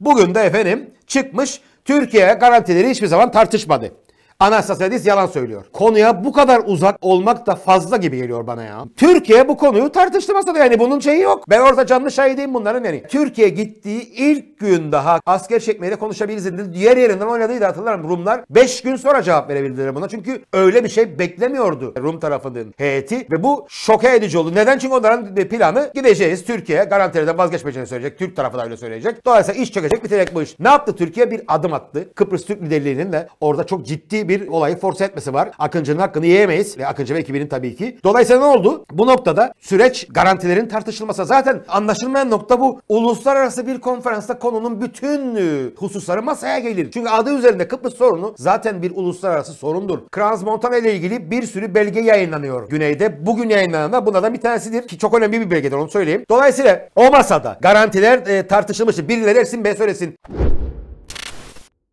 Bugün de efendim çıkmış Türkiye garantileri hiçbir zaman tartışmadı. Anastas Yadis yalan söylüyor. Konuya bu kadar uzak olmak da fazla gibi geliyor bana ya. Türkiye bu konuyu tartıştı masada yani bunun şeyi yok. Ben orada canlı şahideyim bunların yani. Türkiye gittiği ilk gün daha asker çekmeyle konuşabiliriz Diğer yerinden oynadıydı hatırlarım Rumlar. 5 gün sonra cevap verebildiler buna. Çünkü öyle bir şey beklemiyordu Rum tarafının heyeti ve bu şoke edici oldu. Neden? Çünkü onların planı gideceğiz Türkiye'ye garantilerden vazgeçmeyeceğini söyleyecek. Türk tarafı da öyle söyleyecek. Dolayısıyla iş çökecek bitecek bu iş. Ne yaptı Türkiye? Bir adım attı. Kıbrıs Türk liderliğinin de orada çok ciddi bir bir olayı force etmesi var. Akıncı'nın hakkını yiyemeyiz ve Akıncı ve ekibinin tabii ki. Dolayısıyla ne oldu? Bu noktada süreç garantilerin tartışılması. Zaten anlaşılmayan nokta bu. Uluslararası bir konferansta konunun bütün e, hususları masaya gelir. Çünkü adı üzerinde Kıbrıs sorunu zaten bir uluslararası sorundur. Crans Montana ile ilgili bir sürü belge yayınlanıyor. Güneyde bugün yayınlanan da bunlardan bir tanesidir. Ki çok önemli bir belgedir onu söyleyeyim. Dolayısıyla o masada garantiler e, tartışılmıştır. Birileri Ersin Bey söylesin.